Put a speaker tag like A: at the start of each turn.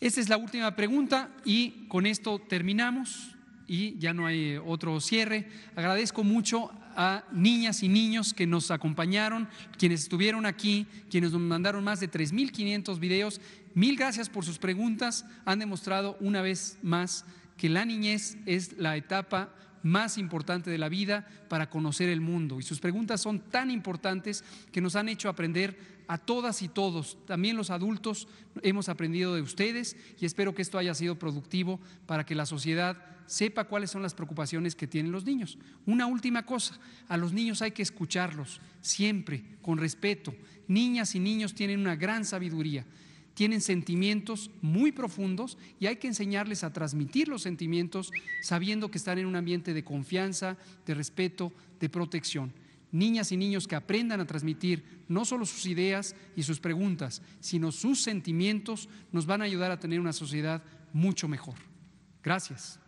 A: Esta es la última pregunta y con esto terminamos y ya no hay otro cierre. Agradezco mucho a niñas y niños que nos acompañaron, quienes estuvieron aquí, quienes nos mandaron más de 3.500 videos. Mil gracias por sus preguntas. Han demostrado una vez más que la niñez es la etapa más importante de la vida para conocer el mundo. Y sus preguntas son tan importantes que nos han hecho aprender a todas y todos. También los adultos hemos aprendido de ustedes y espero que esto haya sido productivo para que la sociedad sepa cuáles son las preocupaciones que tienen los niños. Una última cosa, a los niños hay que escucharlos siempre, con respeto. Niñas y niños tienen una gran sabiduría tienen sentimientos muy profundos y hay que enseñarles a transmitir los sentimientos sabiendo que están en un ambiente de confianza, de respeto, de protección. Niñas y niños que aprendan a transmitir no solo sus ideas y sus preguntas, sino sus sentimientos, nos van a ayudar a tener una sociedad mucho mejor. Gracias.